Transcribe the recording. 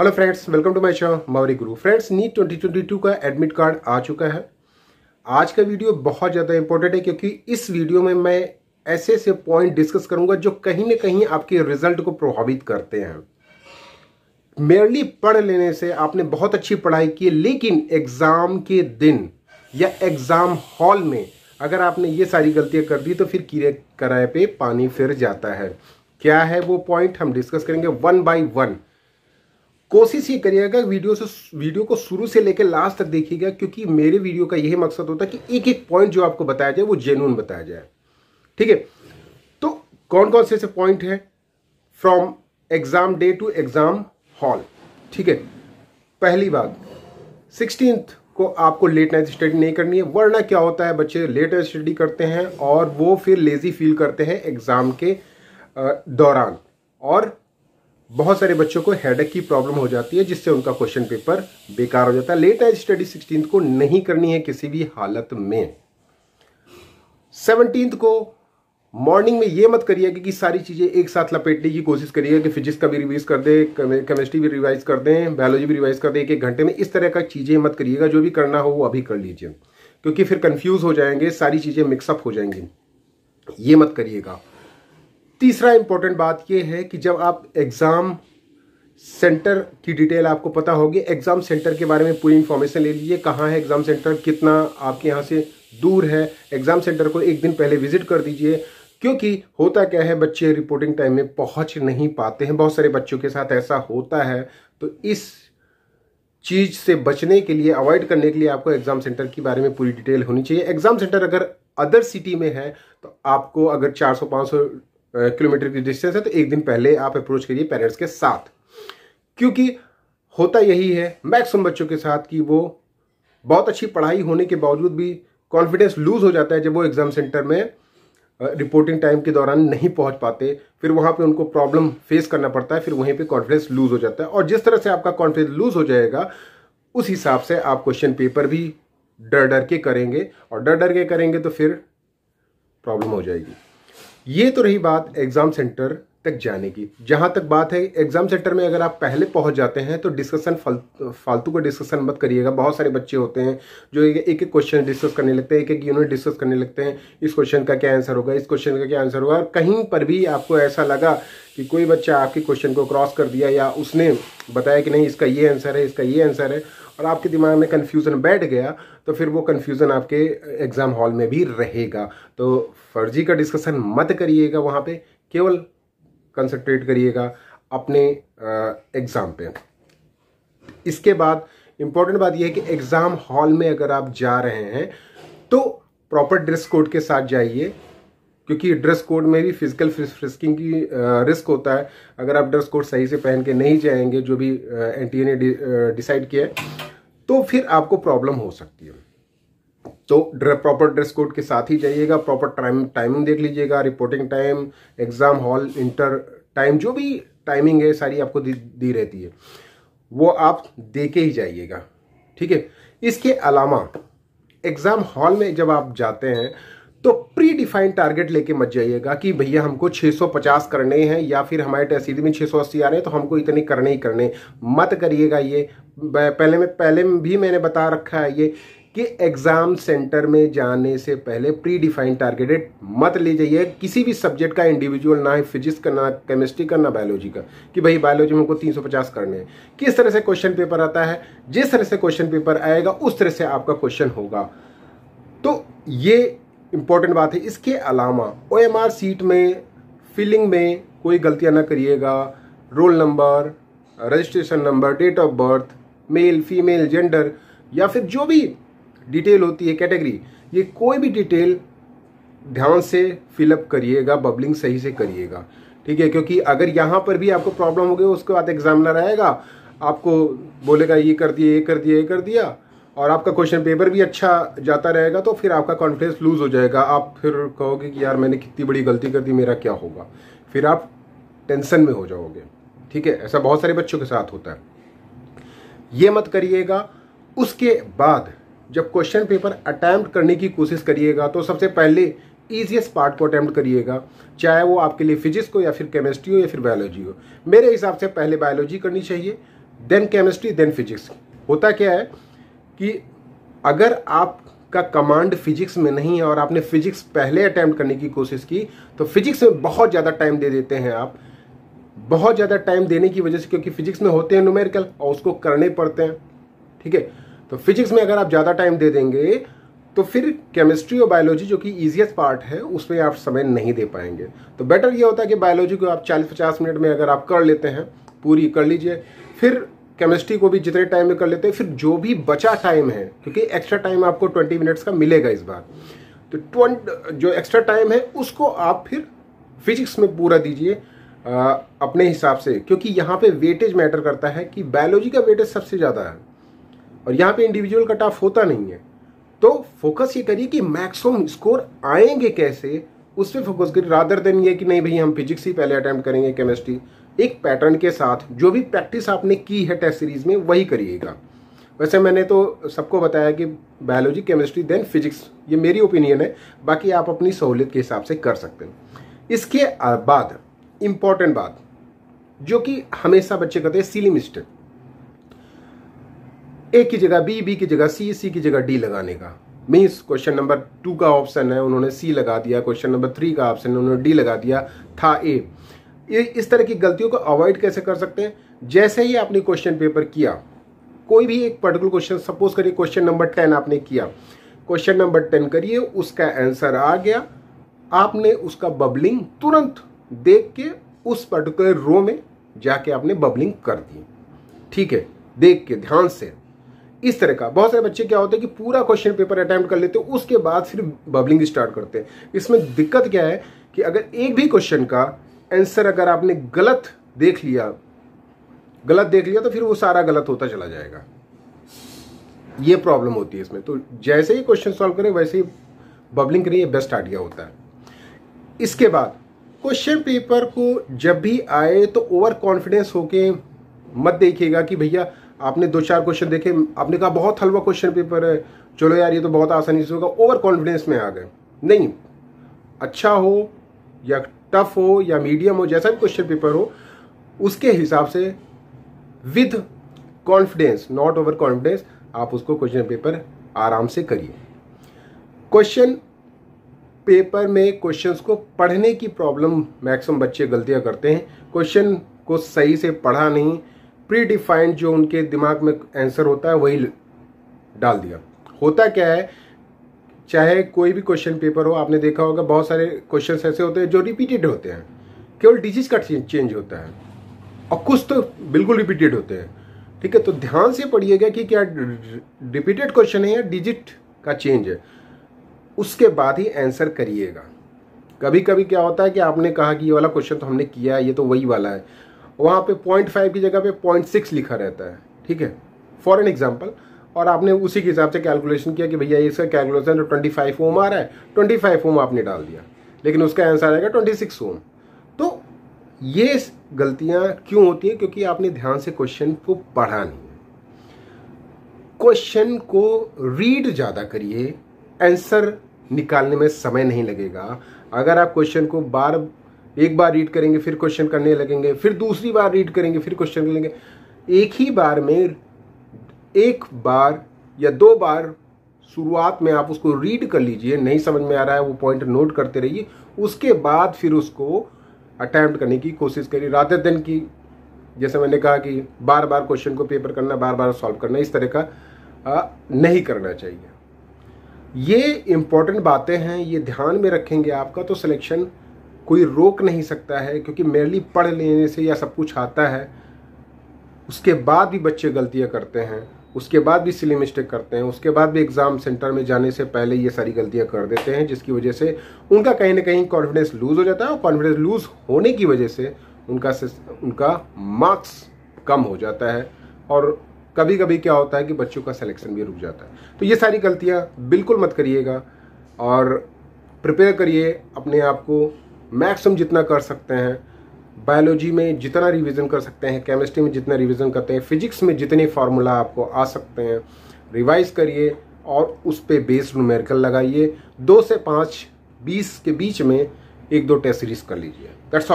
hello friends welcome to my show मावरी गुरु friends NEET 2022 का एडमिट कार्ड आ चुका है आज का वीडियो बहुत ज़्यादा इंपॉर्टेंट है क्योंकि इस वीडियो में मैं ऐसे ऐसे पॉइंट डिस्कस करूंगा जो कहीं ना कहीं आपके रिजल्ट को प्रभावित करते हैं मेरली पढ़ लेने से आपने बहुत अच्छी पढ़ाई की लेकिन एग्ज़ाम के दिन या एग्ज़ाम हॉल में अगर आपने ये सारी गलतियाँ कर दी तो फिर कीड़े कराए पे पानी फिर जाता है क्या है वो पॉइंट हम डिस्कस करेंगे वन बाई वन कोशिश ये करिएगा वीडियो से वीडियो को शुरू से लेकर लास्ट तक देखिएगा क्योंकि मेरे वीडियो का यही मकसद होता है कि एक एक पॉइंट जो आपको बताया जाए वो जेन्यून बताया जाए ठीक है तो कौन कौन से ऐसे पॉइंट है from exam day to exam hall ठीक है पहली बात सिक्सटीन को आपको लेट नाइट स्टडी नहीं करनी है वरना क्या होता है बच्चे लेट नाइट स्टडी करते हैं और वो फिर लेजी फील करते हैं एग्ज़ाम के दौरान और बहुत सारे बच्चों को हेडेक की प्रॉब्लम हो जाती है जिससे उनका क्वेश्चन पेपर बेकार हो जाता है लेट एज स्टडी सिक्सटीन को नहीं करनी है किसी भी हालत में सेवनटीन को मॉर्निंग में ये मत करिएगा कि सारी चीज़ें एक साथ लपेटने की कोशिश करिएगा कि फिजिक्स का भी रिवाइज कर दें केमिस्ट्री भी रिवाइज कर दें बायोलॉजी भी रिवाइज कर दें एक एक घंटे में इस तरह का चीज़ें मत करिएगा जो भी करना हो वो अभी कर लीजिए क्योंकि फिर कंफ्यूज हो जाएंगे सारी चीज़ें मिक्सअप हो जाएंगी ये मत करिएगा तीसरा इंपॉर्टेंट बात यह है कि जब आप एग्ज़ाम सेंटर की डिटेल आपको पता होगी एग्ज़ाम सेंटर के बारे में पूरी इन्फॉर्मेशन ले लीजिए कहाँ है एग्ज़ाम सेंटर कितना आपके यहाँ से दूर है एग्ज़ाम सेंटर को एक दिन पहले विजिट कर दीजिए क्योंकि होता क्या है बच्चे रिपोर्टिंग टाइम में पहुंच नहीं पाते हैं बहुत सारे बच्चों के साथ ऐसा होता है तो इस चीज़ से बचने के लिए अवॉइड करने के लिए आपको एग्ज़ाम सेंटर के बारे में पूरी डिटेल होनी चाहिए एग्ज़ाम सेंटर अगर अदर सिटी में है तो आपको अगर 400-500 किलोमीटर की डिस्टेंस है तो एक दिन पहले आप अप्रोच करिए पेरेंट्स के साथ क्योंकि होता यही है मैक्सिमम बच्चों के साथ कि वो बहुत अच्छी पढ़ाई होने के बावजूद भी कॉन्फिडेंस लूज़ हो जाता है जब वो एग्ज़ाम सेंटर में रिपोर्टिंग टाइम के दौरान नहीं पहुंच पाते फिर वहां पे उनको प्रॉब्लम फेस करना पड़ता है फिर वहीं पे कॉन्फिडेंस लूज़ हो जाता है और जिस तरह से आपका कॉन्फिडेंस लूज़ हो जाएगा उस हिसाब से आप क्वेश्चन पेपर भी डर डर के करेंगे और डर डर के करेंगे तो फिर प्रॉब्लम हो जाएगी ये तो रही बात एग्ज़ाम सेंटर तक जाने की जहाँ तक बात है एग्ज़ाम सेंटर में अगर आप पहले पहुँच जाते हैं तो डिस्कशन फालतू का डिस्कशन मत करिएगा बहुत सारे बच्चे होते हैं जो एक एक क्वेश्चन डिस्कस करने लगते हैं एक एक यूनिट डिस्कस करने लगते हैं इस क्वेश्चन का क्या आंसर होगा इस क्वेश्चन का क्या आंसर होगा और कहीं पर भी आपको ऐसा लगा कि कोई बच्चा आपके क्वेश्चन को क्रॉस कर दिया या उसने बताया कि नहीं इसका ये आंसर है इसका ये आंसर है और आपके दिमाग में कन्फ्यूज़न बैठ गया तो फिर वो कन्फ्यूज़न आपके एग्ज़ाम हॉल में भी रहेगा तो फर्जी का डिस्कशन मत करिएगा वहाँ पे केवल कंसंट्रेट करिएगा अपने एग्ज़ाम पे इसके बाद इम्पॉर्टेंट बात यह है कि एग्ज़ाम हॉल में अगर आप जा रहे हैं तो प्रॉपर ड्रेस कोड के साथ जाइए क्योंकि ड्रेस कोड में भी फिजिकल फ्रिस्किंग की रिस्क होता है अगर आप ड्रेस कोड सही से पहन के नहीं जाएंगे जो भी एन टी ए ने डिसाइड किया है तो फिर आपको प्रॉब्लम हो सकती है तो प्रॉपर ड्रेस कोड के साथ ही जाइएगा प्रॉपर टाइम टाइमिंग देख लीजिएगा reporting time exam hall enter time जो भी टाइमिंग है सारी आपको दी, दी रहती है वो आप दे के ही जाइएगा ठीक है इसके अलावा एग्ज़ाम हॉल में जब आप जाते हैं तो प्री डिफाइंड टारगेट लेके मत जाइएगा कि भैया हमको 650 करने हैं या फिर हमारे टेस्ट में 680 आ रहे हैं तो हमको इतने करने ही करने मत करिएगा ये पहले में पहले में भी मैंने बता रखा है ये कि एग्ज़ाम सेंटर में जाने से पहले प्री डिफाइंड टारगेटेड मत ले जाइए किसी भी सब्जेक्ट का इंडिविजुअल ना है फिजिक्स का ना केमिस्ट्री का ना बायोलॉजी का कि भाई बायोलॉजी में को 350 करने हैं किस तरह से क्वेश्चन पेपर आता है जिस तरह से क्वेश्चन पेपर आएगा उस तरह से आपका क्वेश्चन होगा तो ये इंपॉर्टेंट बात है इसके अलावा ओ सीट में फिलिंग में कोई गलतियाँ ना करिएगा roll number registration number date of birth male female gender या फिर जो भी डिटेल होती है कैटेगरी ये कोई भी डिटेल ध्यान से फिलअप करिएगा बबलिंग सही से करिएगा ठीक है क्योंकि अगर यहाँ पर भी आपको प्रॉब्लम हो गई उसके बाद एग्जामिनर आएगा आपको बोलेगा ये कर दिया ये कर दिया ये कर दिया और आपका क्वेश्चन पेपर भी अच्छा जाता रहेगा तो फिर आपका कॉन्फिडेंस लूज हो जाएगा आप फिर कहोगे कि यार मैंने कितनी बड़ी गलती कर दी मेरा क्या होगा फिर आप टेंशन में हो जाओगे ठीक है ऐसा बहुत सारे बच्चों के साथ होता है ये मत करिएगा उसके बाद जब क्वेश्चन पेपर अटैम्प्ट करने की कोशिश करिएगा तो सबसे पहले ईजिएस्ट पार्ट को अटैम्प्ट करिएगा चाहे वो आपके लिए फिजिक्स हो या फिर केमिस्ट्री हो या फिर बायोलॉजी हो मेरे हिसाब से पहले बायोलॉजी करनी चाहिए देन केमिस्ट्री देन फिजिक्स होता क्या है कि अगर आप का कमांड फिजिक्स में नहीं है और आपने फिजिक्स पहले अटैम्प्ट करने की कोशिश की तो फिजिक्स में बहुत ज़्यादा टाइम दे देते हैं आप बहुत ज़्यादा टाइम देने की वजह से क्योंकि फिजिक्स में होते हैं न्यूमेरिकल और उसको करने पड़ते हैं ठीक है तो फिजिक्स में अगर आप ज़्यादा टाइम दे देंगे तो फिर केमिस्ट्री और बायोलॉजी जो कि ईजिएस्ट पार्ट है उसमें आप समय नहीं दे पाएंगे तो बेटर ये होता है कि बायोलॉजी को आप 40-50 मिनट में अगर आप कर लेते हैं पूरी कर लीजिए फिर केमिस्ट्री को भी जितने टाइम में कर लेते हैं फिर जो भी बचा टाइम है क्योंकि एक्स्ट्रा टाइम आपको 20 मिनट्स का मिलेगा इस बार तो ट्वेंट जो एक्स्ट्रा टाइम है उसको आप फिर फिजिक्स में पूरा दीजिए अपने हिसाब से क्योंकि यहाँ पे वेटेज मैटर करता है कि बायोलॉजी का वेटेज सबसे ज़्यादा है और यहाँ पे इंडिविजुअल कट ऑफ होता नहीं है तो फोकस ये करिए कि मैक्सिमम स्कोर आएंगे कैसे उस पर फोकस करिए रादर देन ये कि नहीं भाई हम फिजिक्स ही पहले अटैम्प्ट करेंगे केमिस्ट्री एक पैटर्न के साथ जो भी प्रैक्टिस आपने की है टेस्ट सीरीज में वही करिएगा वैसे मैंने तो सबको बताया कि बायोलॉजी केमिस्ट्री देन फिजिक्स ये मेरी ओपिनियन है बाकी आप अपनी सहूलियत के हिसाब से कर सकते हैं इसके बाद इम्पॉर्टेंट बात जो कि हमेशा बच्चे कहते हैं सिली मिस्टेक ए की जगह बी बी की जगह सी सी की जगह डी लगाने का मीन्स क्वेश्चन नंबर टू का ऑप्शन है उन्होंने सी लगा दिया क्वेश्चन नंबर थ्री का ऑप्शन है उन्होंने डी लगा दिया था ए ये इस तरह की गलतियों को अवॉइड कैसे कर सकते हैं जैसे ही आपने क्वेश्चन पेपर किया कोई भी एक पर्टिकुलर क्वेश्चन सपोज करिए क्वेश्चन नंबर टेन आपने किया क्वेश्चन नंबर टेन करिए उसका आंसर आ गया आपने उसका बबलिंग तुरंत देख के उस पर्टिकुलर रो में जाके आपने बबलिंग कर दी ठीक है देख के ध्यान से इस तरह का बहुत सारे बच्चे क्या होते हैं कि पूरा क्वेश्चन पेपर अटैम्प्ट कर लेते हैं उसके बाद फिर बबलिंग स्टार्ट करते हैं इसमें दिक्कत क्या है कि अगर एक भी क्वेश्चन का आंसर अगर आपने गलत देख लिया गलत देख लिया तो फिर वो सारा गलत होता चला जाएगा ये प्रॉब्लम होती है इसमें तो जैसे ही क्वेश्चन सॉल्व करें वैसे ही बबलिंग करें ये बेस्ट आइडिया होता है इसके बाद क्वेश्चन पेपर को जब भी आए तो ओवर कॉन्फिडेंस होके मत देखिएगा कि भैया आपने दो चार क्वेश्चन देखे आपने कहा बहुत हलवा क्वेश्चन पेपर है चलो यार ये तो बहुत आसानी से होगा ओवर कॉन्फिडेंस में आ गए नहीं अच्छा हो या टफ हो या मीडियम हो जैसा भी क्वेश्चन पेपर हो उसके हिसाब से with confidence not over confidence आप उसको क्वेश्चन पेपर आराम से करिए क्वेश्चन पेपर में क्वेश्चंस को पढ़ने की प्रॉब्लम मैक्सिमम बच्चे गलतियां करते हैं क्वेश्चन को सही से पढ़ा नहीं प्री डिफाइंड जो उनके दिमाग में आंसर होता है वही डाल दिया होता क्या है चाहे कोई भी क्वेश्चन पेपर हो आपने देखा होगा बहुत सारे क्वेश्चन ऐसे होते हैं जो रिपीटेड होते हैं केवल डिजीज का चेंज होता है और कुछ तो बिल्कुल रिपीटेड होते हैं ठीक है तो ध्यान से पढ़िएगा कि क्या रिपीटेड क्वेश्चन है या डिजिट का चेंज है उसके बाद ही आंसर करिएगा कभी कभी क्या होता है कि आपने कहा कि ये वाला क्वेश्चन तो हमने किया है ये तो वही वाला है वहां पे पॉइंट फाइव की जगह पे पॉइंट सिक्स लिखा रहता है ठीक है फॉर एन एग्जाम्पल और आपने उसी के हिसाब से कैलकुलेशन किया कि भैया इसका कैलकुलेशन ट्वेंटी फाइव ओम आ रहा है ट्वेंटी फाइव ओम आपने डाल दिया लेकिन उसका आंसर आएगा ट्वेंटी सिक्स ओम तो ये गलतियां क्यों होती हैं क्योंकि आपने ध्यान से क्वेश्चन को पढ़ा नहीं क्वेश्चन को रीड ज़्यादा करिए आंसर निकालने में समय नहीं लगेगा अगर आप क्वेश्चन को बार एक बार रीड करेंगे फिर क्वेश्चन करने लगेंगे फिर दूसरी बार रीड करेंगे फिर क्वेश्चन करेंगे एक ही बार में एक बार या दो बार शुरुआत में आप उसको रीड कर लीजिए नहीं समझ में आ रहा है वो पॉइंट नोट करते रहिए उसके बाद फिर उसको अटैम्प्ट करने की कोशिश करिए राधर दिन की जैसे मैंने कहा कि बार बार क्वेश्चन को पेपर करना बार बार सॉल्व करना इस तरह का आ, नहीं करना चाहिए ये इम्पॉर्टेंट बातें हैं ये ध्यान में रखेंगे आपका तो सिलेक्शन कोई रोक नहीं सकता है क्योंकि मेरली पढ़ लेने से या सब कुछ आता है उसके बाद भी बच्चे गलतियाँ करते हैं उसके बाद भी सिली मिस्टेक करते हैं उसके बाद भी एग्ज़ाम सेंटर में जाने से पहले ये सारी गलतियाँ कर देते हैं जिसकी वजह से उनका कहीं ना कहीं कॉन्फिडेंस लूज़ हो जाता है और कॉन्फिडेंस लूज़ होने की वजह से उनका से, उनका मार्क्स कम हो जाता है और कभी कभी क्या होता है कि बच्चों का सिलेक्शन भी रुक जाता है तो ये सारी गलतियाँ बिल्कुल मत करिएगा और प्रिपेयर करिए अपने आप को मैक्सिमम जितना कर सकते हैं बायोलॉजी में जितना रिवीजन कर सकते हैं केमिस्ट्री में जितना रिवीजन करते हैं फिजिक्स में जितने फार्मूला आपको आ सकते हैं रिवाइज करिए और उस पर बेस्ड न्यूमेरिकल लगाइए दो से पाँच बीस के बीच में एक दो टेस्ट सीरीज कर लीजिए दैट्स ऑल